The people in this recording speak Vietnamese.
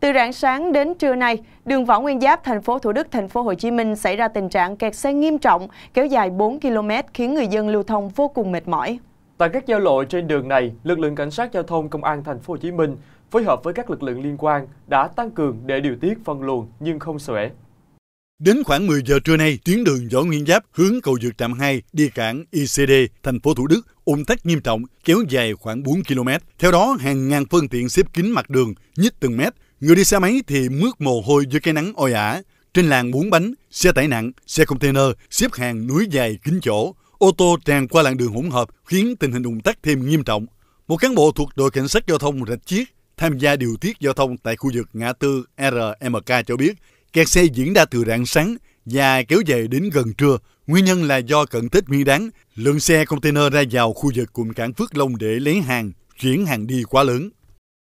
Từ rạng sáng đến trưa nay, đường Võ Nguyên Giáp, thành phố Thủ Đức, thành phố Hồ Chí Minh xảy ra tình trạng kẹt xe nghiêm trọng, kéo dài 4 km khiến người dân lưu thông vô cùng mệt mỏi. Tại các giao lộ trên đường này, lực lượng cảnh sát giao thông công an thành phố Hồ Chí Minh phối hợp với các lực lượng liên quan đã tăng cường để điều tiết phân luồng nhưng không xuể. Đến khoảng 10 giờ trưa nay, tuyến đường Võ Nguyên Giáp hướng cầu vượt Trạm 2 đi cảng ICD, thành phố Thủ Đức ùn tắc nghiêm trọng kéo dài khoảng 4 km. Theo đó, hàng ngàn phương tiện xếp kín mặt đường, nhích từng mét, Người đi xe máy thì mướt mồ hôi dưới cái nắng oi ả. Trên làng bốn bánh, xe tải nặng, xe container, xếp hàng núi dài kín chỗ, ô tô tràn qua làn đường hỗn hợp khiến tình hình ùn tắc thêm nghiêm trọng. Một cán bộ thuộc đội cảnh sát giao thông rạch chiếc tham gia điều tiết giao thông tại khu vực ngã tư RMK cho biết, kẹt xe diễn ra từ rạng sáng và kéo dài đến gần trưa. Nguyên nhân là do cận Tết Nguyên đáng, lượng xe container ra vào khu vực cụm cảng Phước Long để lấy hàng, chuyển hàng đi quá lớn.